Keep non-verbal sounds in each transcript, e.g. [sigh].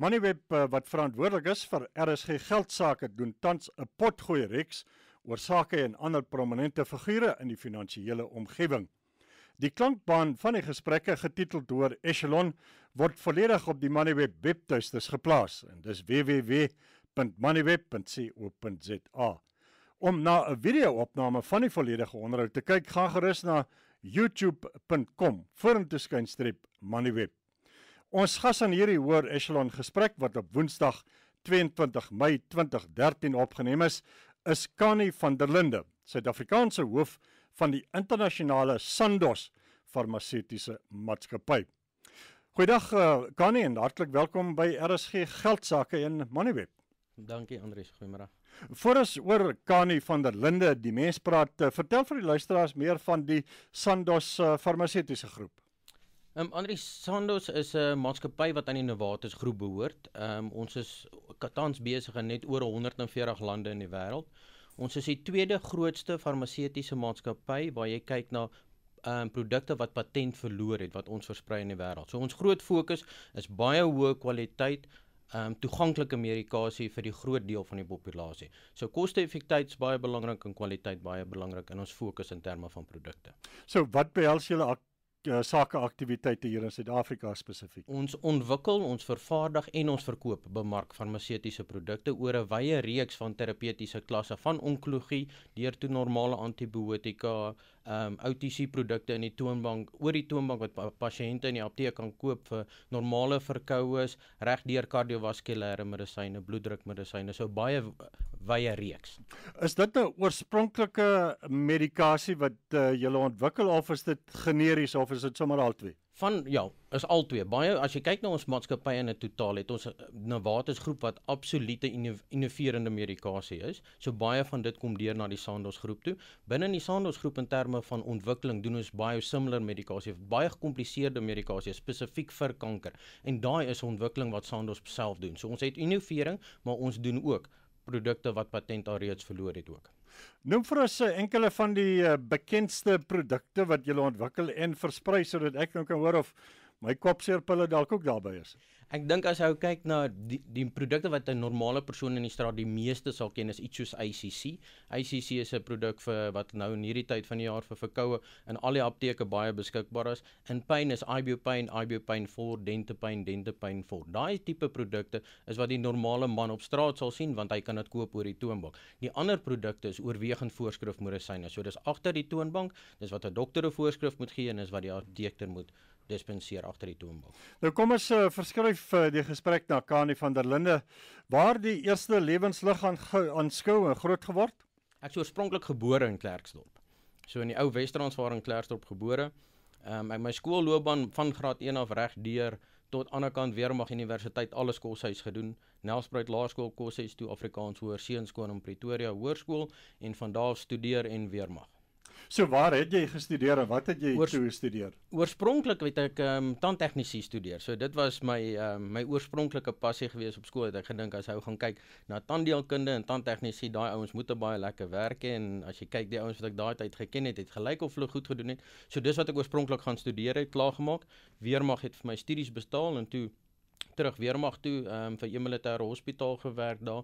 Moneyweb eh, wat verantwoordelik is vir RSG geldsaake doen tans 'n potgooi reeks oor sake en ander prominente figure in die finansiële omgewing. Die klankbaan van die gesprekke getiteld hoor Echelon word volledig op die Moneyweb webtuiste geplaas en dis www.moneyweb.co.za. Om na 'n video-opname van die volledige onderhoud te kyk, gaan gerus na youtube.com vorentoeskynstrip moneyweb Ons gas aan hierdie hoor Echelon gesprek wat op Woensdag 22 Mei 2013 opgeneem is, is Connie van der Linde, Suid-Afrikaanse hoof van die internasionale Sandoz farmaseutiese maatskappy. Goeiedag Connie eh, en hartlik welkom by RSG Geldsaake en Moneyweb. Dankie Andrius, goeiemôre. Voor ons oor Connie van der Linde, die mens praat, eh, vertel vir die luisteraars meer van die Sandoz eh, farmaseutiese groep. Ehm um, Andri Sandos is 'n maatskappy wat aan die Novartis groep behoort. Ehm um, ons is tans besig in net oor 140 lande in die wêreld. Ons is die tweede grootste farmaseutiese maatskappy waar jy kyk na ehm um, produkte wat patent verloor het wat ons versprei in die wêreld. So ons groot fokus is baie hoë kwaliteit ehm um, toeganklike medikasie vir die groot deel van die populasie. So koste-effektiwiteit is baie belangrik en kwaliteit baie belangrik in ons fokus in terme van produkte. So wat behels julle uh, sakeaktiwiteite hier in Suid-Afrika spesifiek? Ons ontwikkel, ons vervaardig en ons verkoop bemark farmaseutiese produkte oor 'n wye reeks van terapeutiese klasse van onkologie deur toe normale antibiotika, ehm um, OTC-produkte in die toonbank, oor die toonbank wat pasiënte in die apteek kan koop vir normale verkoues, regdeur kardiovaskulêre medisyne, bloeddrukmedisyne, so baie wye reeks. Is dit 'n oorspronklike medikasie wat uh, jy ontwikkel of is dit generies of is dit sommer al twee? van ja, is al twee. Baie as jy kyk na ons maatskappy in 'n totaal het ons eh, Novartis groep wat absolute innoverende medikasie is. So baie van dit kom deur na die Sandoz groep toe. Binne in die Sandoz groep in terme van ontwikkeling doen ons biosimilar medikasie, baie gekompliseerde medikasie spesifiek vir kanker. En daai is ontwikkeling wat Sandoz self doen. So ons het innovering, maar ons doen ook produkte wat patent al reeds verloor het ook. Noem vir ons eh, enkele van die eh, bekendste produkte wat julle ontwikkel en versprei sodat ek nou kan hoor of my kopseerpille dalk ook daarbey is. Ek dink as jy kyk na die die produkte wat 'n normale persoon in die straat die meeste sal ken is iets soos ICC. ICC is 'n produk vir wat nou in hierdie tyd van die jaar vir verkoue in al die apteke baie beskikbaar is. In pyn is Ibuprofen, Ibuprofen vir dentepyn, dentepyn vir. Daai tipe produkte is wat die normale man op straat sal sien want hy kan dit koop oor die toonbank. Die ander produkte is oorwegend voorskrifmedisyne. So dis agter die toonbank, dis wat 'n dokter 'n voorskrif moet gee en is wat die apteker moet dis bin seer agter die toonbank. Nou kom ons uh, eh, verskuif uh, eh, die gesprek na Kani van der Linde waar die eerste lewenslig aan aanskou en groot geword. Ek is oorspronklik gebore in Klerksdorp. So in die ou Wes-Transvaal waar in Klerksdorp gebore. Ehm um, ek my skoolloopbaan van graad 1 af reg deur tot aan die ander kant weer mag universiteit alles koshuis gedoen. Nelspruit Laerskool koshuis toe Afrikaans Hoërseunskool in Pretoria Hoërskool en van daar af studeer en weer mag. So waar het jy gestudeer en wat het jy Oors, toe gestudeer? Oorspronklik het ek ehm um, tandtegnisie studeer. So dit was my ehm um, my oorspronklike passie gewees op skool. Ek gedink as hy gaan kyk na tandeelkunde en tandtegnisie, daai ouens moet baie lekker werk en as jy kyk die ouens wat ek daai tyd geken het, het gelyk of hulle goed gedoen het. So dis wat ek oorspronklik gaan studeer het, klaar gemaak. Weermag het vir my studies betaal en toe terug weermag toe ehm um, vir Emilitaire Hospitaal gewerk daar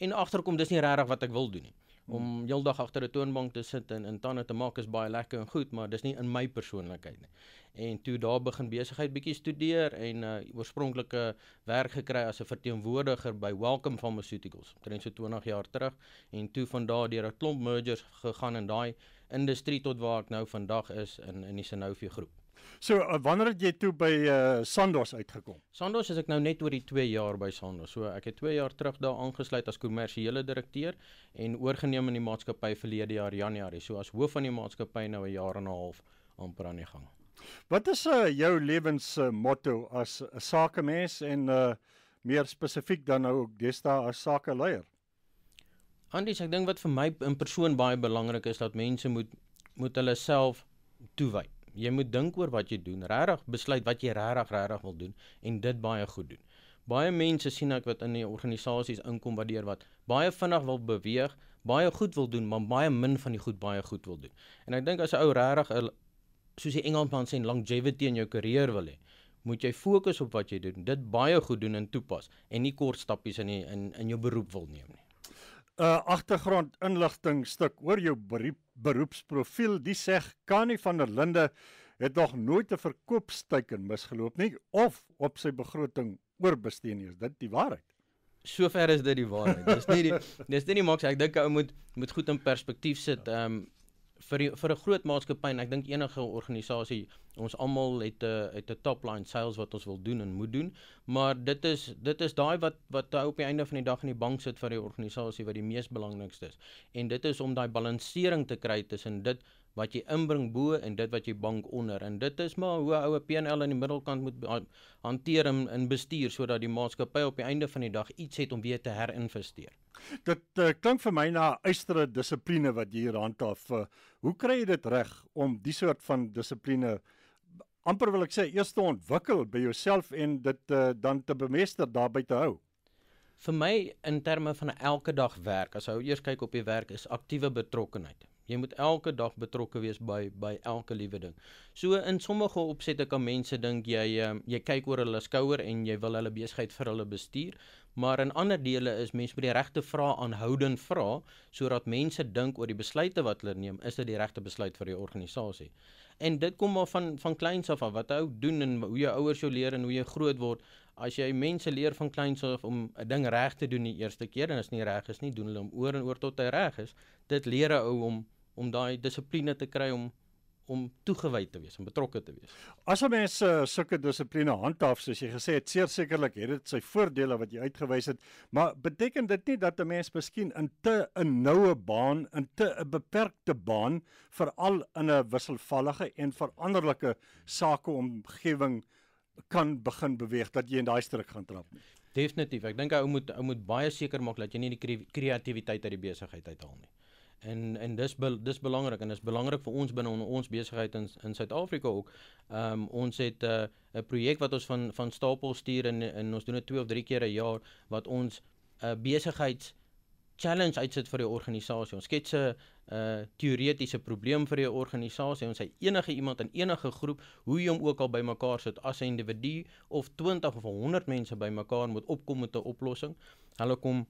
en agterkom dis nie regtig wat ek wil doen nie om hmm. heeldag agter 'n toonbank te sit en in tande te maak is baie lekker en goed, maar dis nie in my persoonlikheid nie. En toe daar begin besigheid bietjie studeer en 'n uh, oorspronklike werk gekry as 'n verteenwoordiger by Welcome Pharmaceuticals omtrent so 20 jaar terug en toe van daardie 'n klomp mergers gegaan en daai industrie tot waar ek nou vandag is in in die Sanofi groep. So uh, wanneer het jy toe by uh, Sandos uitgekom? Sandos is ek nou net oor die 2 jaar by Sandos. So ek het 2 jaar terug daar aangesluit as kommersiële direkteur en oorgeneem in die maatskappy verlede jaar Januarie. So as hoof van die maatskappy nou 'n jaar en 'n half amper aan die gang. Wat is uh, jou lewensmotto as 'n sakemens en uh, meer spesifiek dan nou ook deesdae as sakeleier? Anders ek dink wat vir my in persoon baie belangrik is dat mense moet moet hulle self toewy. Jy moet dink oor wat jy doen, regtig besluit wat jy regtig regtig wil doen en dit baie goed doen. Baie mense sien ek wat in die organisasies inkom wat deur wat baie vinnig wil beweeg, baie goed wil doen, maar baie min van die goed baie goed wil doen. En ek dink as 'n ou regtig soos die Engelsman sê longevity in jou karier wil hê, moet jy fokus op wat jy doen, dit baie goed doen en toepas en nie kort stappies in die, in in jou beroep wil neem nie. 'n uh, agtergrond inligting stuk oor jou beroep, beroepsprofiel. Die sê Kani van der Linde het nog nooit 'n verkoopsteken misgeloop nie of op sy begroting oorbestee nie. Is dit die waarheid? Sover is dit die waarheid. Dis nie die dis nie die maks. Ek dink ou moet moet goed in perspektief sit. Ehm um, vir die, vir 'n groot maatskappy en ek dink enige organisasie ons almal het 'n het 'n top line sales wat ons wil doen en moet doen maar dit is dit is daai wat wat hou op die einde van die dag in die bank sit vir die organisasie wat die mees belangrikste is en dit is om daai balansering te kry tussen dit wat jy inbring bo en dit wat jy bank onder en dit is maar hoe 'n oue PNL aan die middelkant moet hanteer in, in bestuur sodat die maatskappy op die einde van die dag iets het om weer te herinvesteer. Dit uh, klink vir my na 'n uistere dissipline wat jy hier handhaaf. Uh, hoe kry jy dit reg om die soort van dissipline amper wil ek sê eers te ontwikkel by jouself en dit uh, dan te bemeester daarby te hou? vir my in terme van elke dag werk as jy eers kyk op die werk is aktiewe betrokkenheid Jy moet elke dag betrokke wees by by elke liewe ding. So in sommige opsette kan mense dink jy ehm, jy kyk oor hulle skouer en jy wil hulle besigheid vir hulle bestuur, maar in ander dele is mense met die regte vrae aanhoudend vra sodat mense dink oor die besluite wat hulle neem, is dit die regte besluit vir die organisasie. En dit kom maar van van kleins af af wat jy doen en hoe jou ouers jou leer en hoe jy groot word as jy mense leer van kleins af om 'n ding reg te doen die eerste keer en as nie reg is nie, doen hulle hom oor en oor tot hy reg is. Dit leer 'n ou om om daai dissipline te kry om om toegewyd te wees, om betrokke te wees. As 'n mens uh, sulke dissipline handhaaf, soos jy gesê het, sekerlik het dit sy voordele wat jy uitgewys het, maar beteken dit nie dat 'n mens miskien in te 'n noue baan, in te 'n beperkte baan, veral in 'n wisselvallige en veranderlike sake omgewing uh, kan begin beweeg dat jy in daai struik gaan trap nie. Definitief. Ek dink 'n ou moet ou moet baie seker maak dat jy nie die kreatiwiteit uit die besigheid uithaal nie. En en dis be, dis belangrik en dis belangrik vir ons binne on, ons besigheid in in Suid-Afrika ook. Ehm um, ons het 'n uh, eh, 'n projek wat ons van van stapel stuur en en ons doen dit twee of drie keer 'n jaar wat ons 'n uh, eh, besigheids challenge uitsit vir die organisasie. Ons skets 'n uh, teoretiese probleem vir die organisasie. Ons sê enige iemand in enige groep, hoe jy hom ook al bymekaar sit as 'n individu of 20 of 100 mense bymekaar moet opkom met 'n oplossing. Hulle kom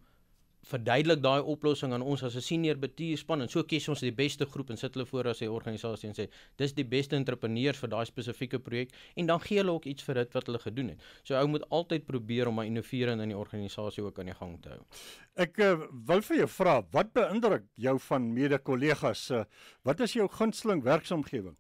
verduidelik daai oplossing aan ons as 'n senior bestuurspan en so kies ons die beste groep en sit hulle voor as 'n organisasie en sê dis die beste entrepreneurs vir daai spesifieke projek en dan gee hulle ook iets vir dit wat hulle gedoen het. So ou moet altyd probeer om 'n innovering in die organisasie ook aan die gang te hou. Ek eh, wil vir jou vra, wat beïndruk jou van mede-kollegas? Eh, wat is jou gunsteling werksomgewing?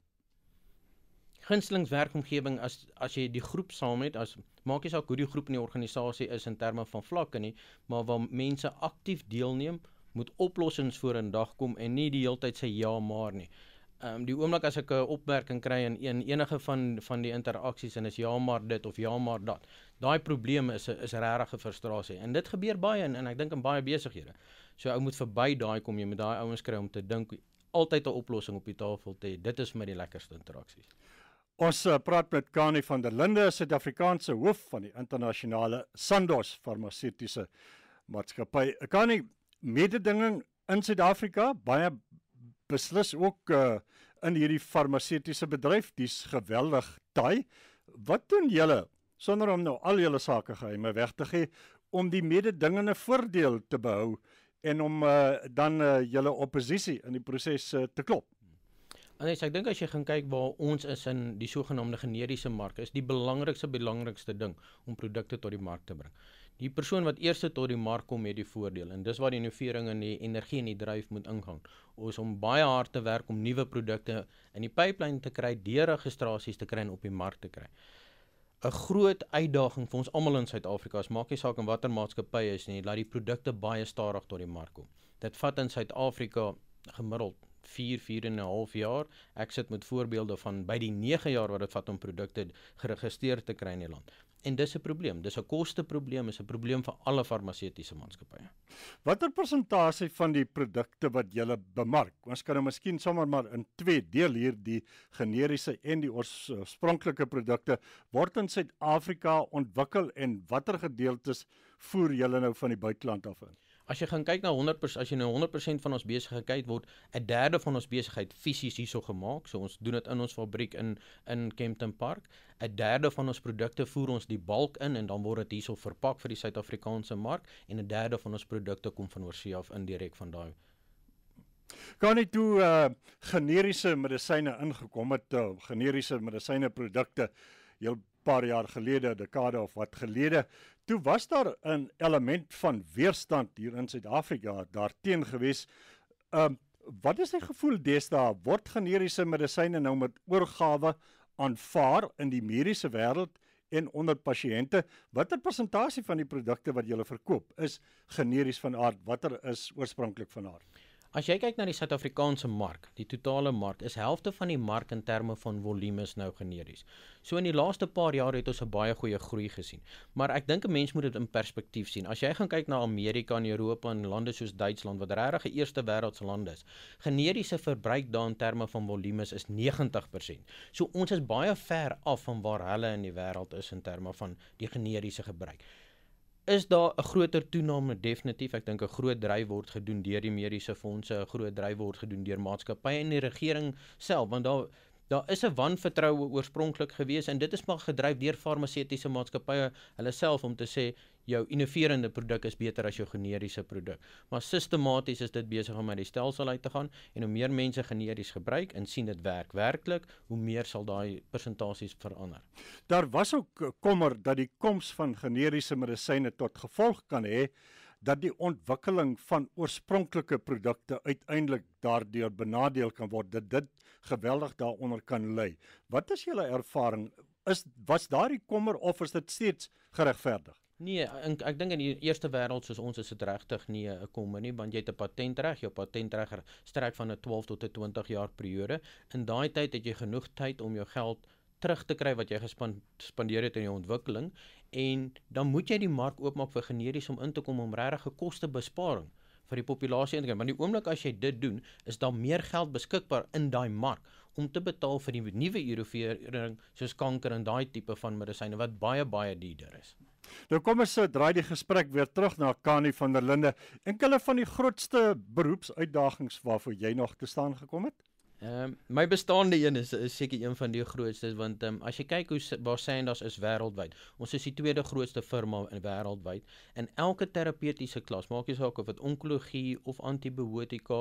gunstelingswerkomgewing as as jy die groep saam het as maak nie saak hoe die groep in die organisasie is in terme van vlakke nie maar waar mense aktief deelneem moet oplossings voor in dag kom en nie die heeltyd sê ja maar nie. Ehm um, die oomblik as ek 'n opmerking kry in een enige van van die interaksies en is ja maar dit of ja maar dat. Daai probleme is is regtig 'n frustrasie en dit gebeur baie en, en ek dink in baie besighede. So ou moet verby daai kom jy met daai ouens kry om te dink altyd 'n oplossing op die tafel te hê. Dit is vir my die lekkerste interaksies. Ons eh, praat met Kani van der Linde, Suid-Afrikaanse hoof van die internasionale Sandoz farmaseutiese maatskappy. Eh, Kani, mededinging in Suid-Afrika, baie beslis ook uh, in hierdie farmaseutiese bedryf, dis geweldig taai. Wat doen julle sonder om nou al julle sake geheime weg te gee om die mededingende voordeel te behou en om uh, dan uh, julle oppositie in die proses uh, te klop? Anders ek dink as jy gaan kyk waar ons is in die sogenaamde generiese mark, is die belangrikste belangrikste ding om produkte tot die mark te bring. Die persoon wat eerste tot die mark kom met die voordeel en dis waar die innovering en die energie en die dryf moet ingaan. Ons om baie hard te werk om nuwe produkte in die pipeline te kry, deur registrasies te kry en op die mark te kry. 'n Groot uitdaging vir ons almal in Suid-Afrika is maak nie saak in watter maatskappy jy is nie, laat die produkte baie stadig tot die mark kom. Dit vat in Suid-Afrika gemiddeld 4 4 'n half jaar. Ek sit met voorbeelde van by die 9 jaar wat dit vat om produkte geregistreer te kry in die land. En dis 'n probleem. Dis 'n kosteprobleem, is 'n probleem vir alle farmaseutiese maatskappye. Watter persentasie van die produkte wat jy bemark? Ons kan nou miskien sommer maar in twee deel hier die generiese en die oorspronklike produkte word in Suid-Afrika ontwikkel en watter gedeeltes voer jy nou van die buiteland af in? as jy gaan kyk na 100% as jy nou 100% van ons besigheid kyk word 'n derde van ons besigheid fisies hierso gemaak. So ons doen dit in ons fabriek in in Kempton Park. 'n Derde van ons produkte voer ons die balk in en dan word dit hierso verpak vir die Suid-Afrikaanse mark en 'n derde van ons produkte kom van oorsee af indirek van daai Kan jy toe uh, generiese medisyne ingekom het uh, generiese medisyne produkte heel paar jaar gelede dekade of wat gelede Toe was daar 'n element van weerstand hier in Suid-Afrika daarteenoor gewees. Ehm um, wat is die gevoel deesdae word generiese medisyne nou met oorgawe aanvaar in die mediese wêreld en onder pasiënte? Watter persentasie van die produkte wat jy verkoop is generies van aard? Watter is oorspronklik van aard? As jy kyk na die Suid-Afrikaanse mark, die totale mark, is helfte van die mark in terme van volumes nou generies. So in die laaste paar jare het ons 'n baie goeie groei gesien. Maar ek dink 'n mens moet dit in perspektief sien. As jy gaan kyk na Amerika en Europa en lande soos Duitsland wat regtig 'n eerste wêreldse lande is, generiese verbruik daar in terme van volumes is 90%. So ons is baie ver af van waar hulle in die wêreld is in terme van die generiese gebruik is daar 'n groter toename definitief. Ek dink 'n groot dryf word gedoen deur die mediese fondse, 'n groot dryf word gedoen deur maatskappye en die regering self, want daar daar is 'n wanvertroue oorspronklik gewees en dit is maar gedryf deur farmaseutiese maatskappye hulle self om te sê jou innoverende produk is beter as jou generiese produk. Maar sistematies is dit besig om uit die stelsel uit te gaan en hoe meer mense generies gebruik en sien dit werk werklik, hoe meer sal daai persentasies verander. Daar was ook kommer dat die koms van generiese medisyne tot gevolg kan hê dat die ontwikkeling van oorspronklike produkte uiteindelik daardeur benadeel kan word dat dit geweldig daaronder kan lê. Wat is julle ervaring? Is was daardie kommer of is dit steeds geregverdig? Nee, ek ek dink in die eerste wêreld soos ons is dit regtig nie 'n kommer nie, want jy het 'n patentreg, jou patentregger strek van 'n 12 tot 'n 20 jaar periode. In daai tyd het jy genoeg tyd om jou geld terug te kry wat jy gespandeer het in jou ontwikkeling en dan moet jy die mark oopmaak vir generies om in te kom om regtig 'n kostebesparing vir die populasie in te kry. Maar die oomblik as jy dit doen, is daar meer geld beskikbaar in daai mark om te betaal vir die nuwe innovering soos kanker en daai tipe van medisyne wat baie baie duurder is. Nou kom ons sou eh, draai die gesprek weer terug na Kani van der Linde. Enkele van die grootste beroepsuitdagings waarvoor jy nog te staan gekom het? Ehm um, my bestaande een is seker een van die grootste want ehm um, as jy kyk hoe waar Sandos is wêreldwyd. Ons is die tweede grootste firma in wêreldwyd in elke terapeutiese klas. Maak jy saak of dit onkologie of antibiotika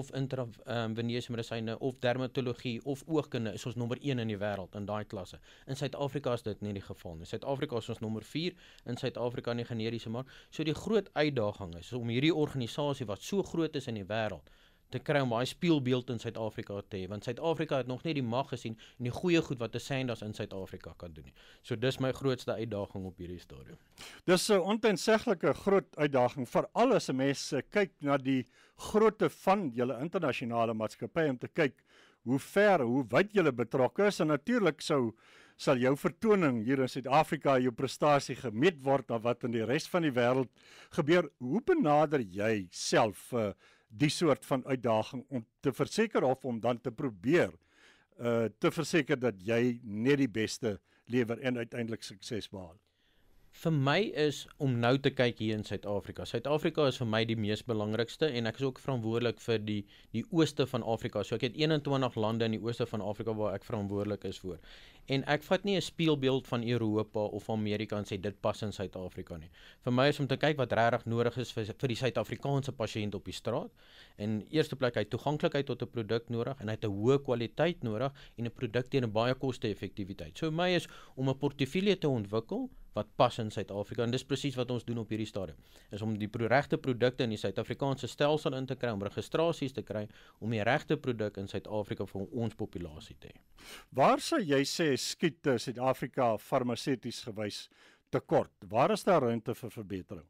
of intra ehm um, veneuse medisyne of dermatologie of oogkunde is ons nommer 1 in die wêreld in daai klasse. In Suid-Afrika is dit nie die geval nie. Suid-Afrika is ons nommer 4 in Suid-Afrika in die generiese mark. So die groot uitdaging is om hierdie organisasie wat so groot is in die wêreld te kry om daai speelbeeld in Suid-Afrika te hê want Suid-Afrika het nog nie die mag gesien en die goeie goed wat te Sanders in Suid-Afrika kan doen nie. So dis my grootste uitdaging op hierdie stadium. Dis 'n ontensiglike groot uitdaging vir al ons mense kyk na die grootte van julle internasionale maatskappy om te kyk hoe ver, hoe wyd julle betrokke is en natuurlik sou sal jou vertoning hier in Suid-Afrika jou prestasie gemeet word aan wat in die res van die wêreld gebeur. Hoe benader jy self uh, die soort van uitdaging om te verseker of om dan te probeer uh te verseker dat jy net die beste lewer en uiteindelik sukses behaal vir my is om nou te kyk hier in Suid-Afrika. Suid-Afrika is vir my die mees belangrikste en ek is ook verantwoordelik vir die die ooste van Afrika. So ek het 21 lande in die ooste van Afrika waar ek verantwoordelik is vir. En ek vat nie 'n speelbeeld van Europa of Amerika en sê dit pas in Suid-Afrika nie. Vir my is om te kyk wat regtig nodig is vir vir die Suid-Afrikaanse pasiënt op die straat. En eerste plek hy toeganklikheid tot 'n produk nodig en hy het 'n hoë kwaliteit nodig en 'n produk teen 'n baie koste-effektiwiteit. So my is om 'n portefeulje te ontwikkel wat pas in Suid-Afrika en dis presies wat ons doen op hierdie stadium is om die regte produkte in die Suid-Afrikaanse stelsel in te kry om registrasies te kry om die regte produk in Suid-Afrika vir ons populasie te hê. Waar sou jy sê skiet eh, Suid-Afrika farmaseuties gewys tekort? Waar is daar ruimte vir verbetering?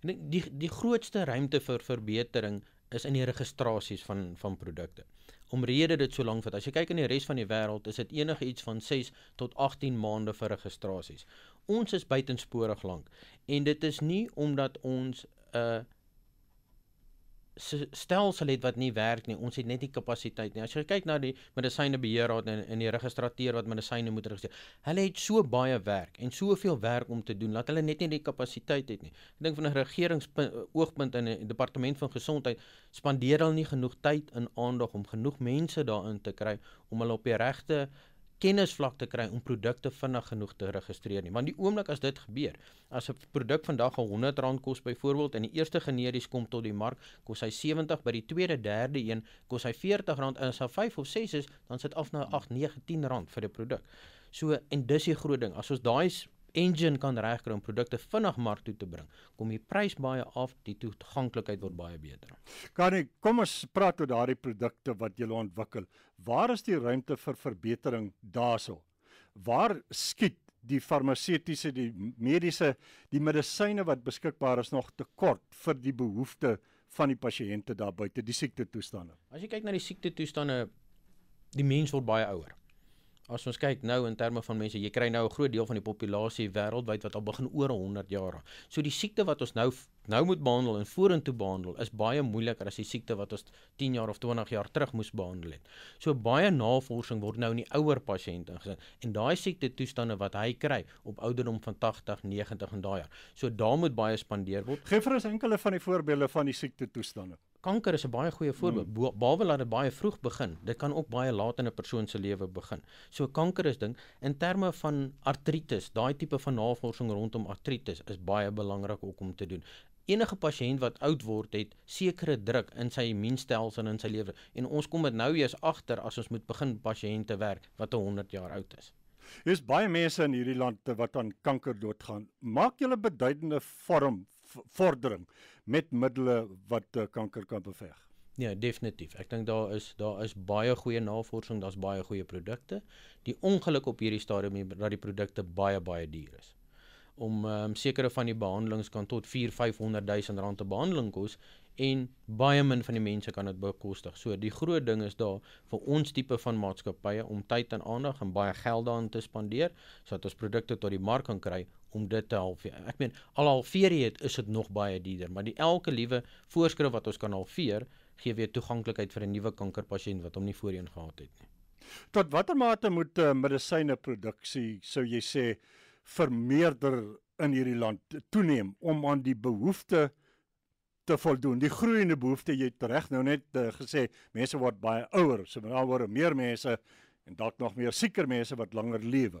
En die die grootste ruimte vir verbetering is in die registrasies van van produkte. Omrede dit so lank vat. As jy kyk in die res van die wêreld, is dit enige iets van 6 tot 18 maande vir registrasies ons is buitensporig lank en dit is nie omdat ons 'n uh, eh, stelsel het wat nie werk nie. Ons het net nie kapasiteit nie. As jy kyk na die medisynebeheerraad en in die registrateur wat medisyne moet registreer. Hulle het so baie werk en soveel werk om te doen dat hulle net nie die kapasiteit het nie. Ek dink van 'n regeringsoogpunt in 'n departement van gesondheid spandeer hulle nie genoeg tyd en aandag om genoeg mense daarin te kry om hulle op die regte uh kennisvlak te kry om produkte vinnig genoeg te registreer nie. Want die oomblik as dit gebeur, as 'n produk vandag R100 kos byvoorbeeld en die eerste generies kom tot die mark, kos hy 70 by die tweede, derde een kos hy R40 en as hy 5 of 6 is, dan sit af na R8, R9, R10 vir 'n produk. So en dis die groot ding. As ons daai engine kan regkry om produkte vinnig mark toe te bring, kom die prys baie af, die toeganklikheid word baie beter. Kan ek kom ons praat oor daardie produkte wat julle ontwikkel. Waar is die ruimte vir verbetering daarso? Waar skiet die farmaseutiese die mediese die medisyne wat beskikbaar is nog te kort vir die behoeftes van die pasiënte daar buite die siektetoestande. As jy kyk na die siektetoestande, die mens word baie ouer. As ons kyk nou in terme van mense, jy kry nou 'n groot deel van die populasie wêreldwyd wat al begin oor 100 jaar. So die siekte wat ons nou nou moet behandel en vorentoe behandel is baie moeiliker as die siekte wat ons 10 jaar of 20 jaar terug moes behandel het. So baie navorsing word nou in die ouer pasiënte gesin en daai siekte toestande wat hy kry op ouderdom van 80, 90 en daai jaar. So daar moet baie spandeer word. Geef vir ons enkele van die voorbeelde van die siekte toestande. Kanker is 'n baie goeie voorbeeld. Hmm. Baie laat dit baie vroeg begin. Dit kan ook baie laat in 'n persoon se lewe begin. So kanker is ding in terme van artritis, daai tipe van navorsing rondom artritis is baie belangrik om te doen enige pasiënt wat oud word het sekere druk in sy immuunstelsel en in sy lewer en ons kom dit nou eers agter as ons moet begin pasiënte werk wat 100 jaar oud is. Dis baie mense in hierdie land wat aan kanker doodgaan. Maak julle beduidende vorm vordering met middele wat eh, kanker kan beveg. Ja, definitief. Ek dink daar is daar is baie goeie navorsing, daar's baie goeie produkte. Die ongeluk op hierdie stadium is dat die produkte baie baie duur is om um, sekere van die behandelings kan tot 4 500000 rand te behandeling kos en baie min van die mense kan dit bekostig. So die groot ding is daar vir ons tipe van maatskappye om tyd en aandag en baie geld daarin te spandeer sodat ons produkte tot die mark kan kry om dit te halveer. Ek meen al halveer dit is dit nog baie duurder, maar die elke liewe voorskrif wat ons kan halveer gee weer toeganklikheid vir 'n nuwe kankerpasiënt wat hom nie voorheen gehad het nie. Tot watter mate moet uh, medisyne produksie sou jy sê uh, vermeerder in hierdie land toeneem om aan die behoeftes te voldoen. Die groeiende behoeftes, jy het reg nou net uh, gesê, mense word baie ouer, so daar word meer mense en dalk nog meer sieker mense wat langer lewe.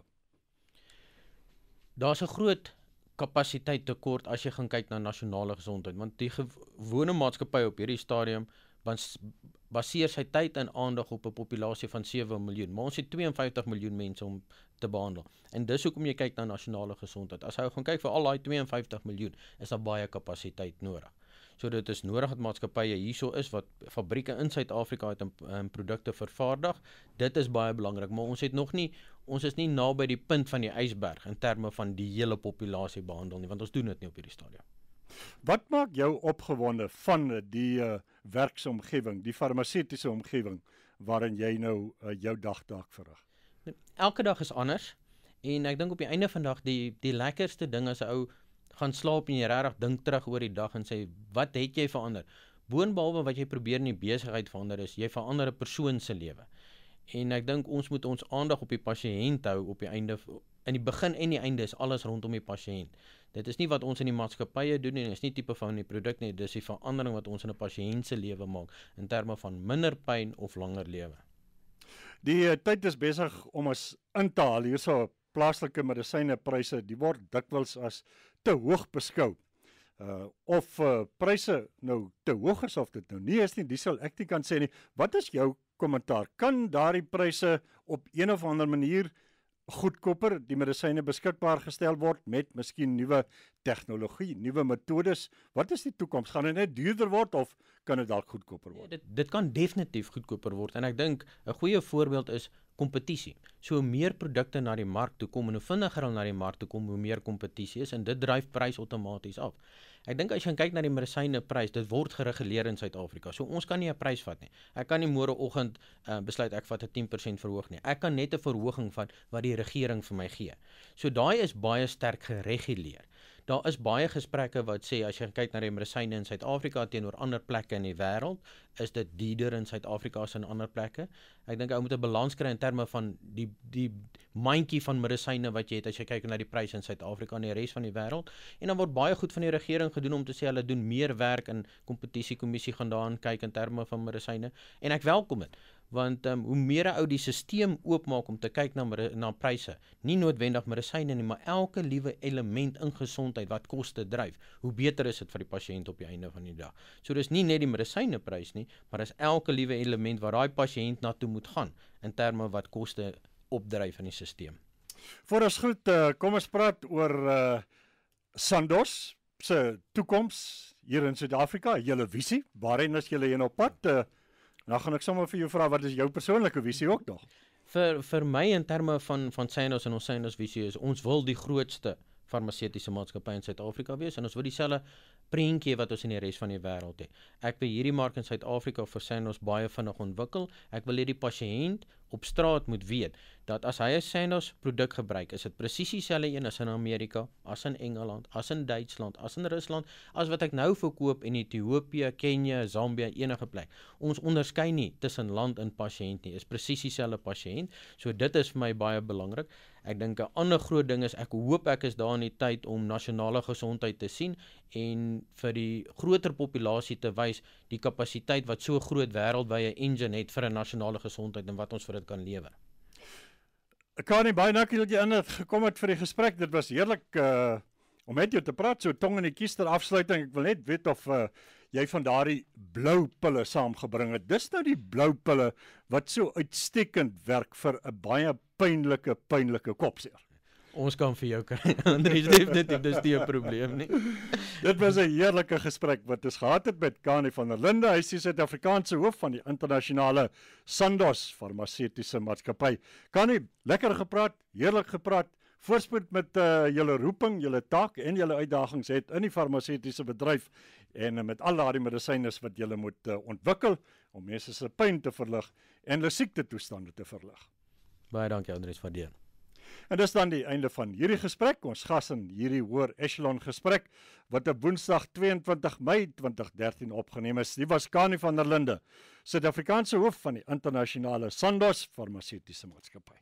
Daar's 'n groot kapasiteit tekort as jy gaan kyk na nasionale gesondheid, want die gewone maatskappy op hierdie stadium baseer sy tyd en aandag op 'n populasie van 7 miljoen, maar ons het 52 miljoen mense om te behandel. En dis hoekom jy kyk na nasionale gesondheid. As jy gaan kyk vir al daai 52 miljoen, is daar baie kapasiteit nodig. So dit is nodig dat maatskappye hierso is wat fabrieke in Suid-Afrika het om um, produkte vervaardig. Dit is baie belangrik, maar ons het nog nie ons is nie naby die punt van die ysberg in terme van die hele populasie behandel nie, want ons doen dit nie op hierdie stadium. Wat maak jou opgewonde van die uh werksomgewing, die farmaseutiese omgewing waarin jy nou uh, jou dagtaak verrig? Nee, elke dag is anders en ek dink op die einde van die dag die die lekkerste ding is 'n ou gaan slaap en jy regtig dink terug oor die dag en sê wat het jy verander? Boonbehalwe wat jy probeer in die besigheid verander is jy verander 'n persoon se lewe. En ek dink ons moet ons aandag op die pasiënt hou op die einde in die begin en die einde is alles rondom die pasiënt. Dit is nie wat ons in die maatskappye doen nie, is nie tipe van die produk nie, dis die verandering wat ons in 'n pasiënt se lewe maak in terme van minder pyn of langer lewe. Die uh, tyd is besig om ons in te haal hierso plaaslike medisynepryse, die word dikwels as te hoog beskou. Uh of uh, pryse nou te hoog is of dit nou nie is nie, dis sal ek nie kan sê nie. Wat is jou kommentaar? Kan daardie pryse op een of ander manier uh goedkoper die medisyne beskikbaar gestel word met miskien nuwe tegnologie, nuwe metodes. Wat is die toekoms? Gaan dit net duurder word of kan dit dalk goedkoper word? Ja, dit dit kan definitief goedkoper word en ek dink 'n goeie voorbeeld is kompetisie. So hoe meer produkte na die mark toe kom en hoe vinniger hulle na die mark toe kom, hoe meer kompetisie is en dit dryf prys outomaties af. Ek dink as jy kyk na die medisyne prys, dit word gereguleer in Suid-Afrika. So ons kan nie 'n prys vat nie. Ek kan nie môreoggend uh, besluit ek vat 'n 10% verhoog nie. Ek kan net 'n verhoging vat wat die regering vir my gee. So daai is baie sterk gereguleer daar is baie gesprekke wat sê as jy kyk na die medisyne in Suid-Afrika teenoor ander plekke in die wêreld, is dit duurder in Suid-Afrika as in ander plekke. Ek dink ou moet 'n balans kry in terme van die die mandjie van medisyne wat jy het as jy kyk na die pryse in Suid-Afrika en die res van die wêreld. En dan word baie goed van die regering gedoen om te sê hulle doen meer werk en kompetisie kommissie gaan daarin kyk in terme van medisyne en ek welkom dit want um, hoe meer ou die stelsel oopmaak om te kyk na na pryse, nie noodwendig medisyne nie, maar elke liewe element in gesondheid wat koste dryf, hoe beter is dit vir die pasiënt op die einde van die dag. So dis nie net die medisyne prys nie, maar dis elke liewe element waar daai pasiënt na toe moet gaan in terme wat koste opdryf in die stelsel. Voor ons groet, uh, kom ons praat oor uh, eh, Sandos se toekoms hier in Suid-Afrika, julle visie, waarheen is julle heen op pad? Uh, Nou gaan ek sommer vir jou vra wat is jou persoonlike visie ook nog? Vir vir my in terme van van Sandos en ons Sandos visie is ons wil die grootste farmaseutiese maatskappy in Suid-Afrika wees en ons wil dieselfde prentjie wat ons in die res van die wêreld het. Ek wil hierdie mark in Suid-Afrika vir Sandos baie vinnig ontwikkel. Ek wil hierdie pasiënt op straat moet weet dat as hy 'n Sandals produk gebruik, is dit presies dieselfde een as in Amerika, as in Engeland, as in Duitsland, as in Rusland, as wat ek nou verkoop in Ethiopië, Kenja, Zambië, enige plek. Ons onderskei nie tussen land en pasiënt nie. Is presies dieselfde pasiënt. So dit is vir my baie belangrik. Ek dink 'n ander groot ding is ek hoop ek is daar in die tyd om nasionale gesondheid te sien en vir die groter populasie te wys die kapasiteit wat so groot wêreldwye engine het vir 'n nasionale gesondheid en wat ons vir dit kan lewer. Ek kan nie baie dankie dat jy in het gekom het vir die gesprek. Dit was heerlik uh om met jou te praat. So tong in die kister afsluiting. Ek wil net weet of uh jy van daardie blou pille saamgebring het. Dis nou die blou pille wat so uitstekend werk vir 'n baie pynlike pynlike kopseer. Ons kan vir jou kry. [laughs] Andries definitief, dis nie 'n probleem nie. [laughs] Dit was 'n heerlike gesprek wat ons gehad het met Kani van der Linde, hy is die Suid-Afrikaanse hoof van die internasionale Sandoz farmaseutiese maatskappy. Kani, lekker gepraat, heerlik gepraat. Voorspoed met uh julle roeping, julle taak en julle uitdagings het in die farmaseutiese bedryf en met al daardie medisyne wat julle moet uh, ontwikkel om mense se pyn te verlig en hulle siekte toestande te verlig. Baie dankie Andries van die En dis dan die einde van hierdie gesprek. Ons gas in hierdie hoër echelon gesprek wat op Woensdag 22 Mei 2013 opgeneem is. Dit was Kani van der Linde, Suid-Afrikaanse hoof van die internasionale Sandos Farmaseutiese Maatskappy.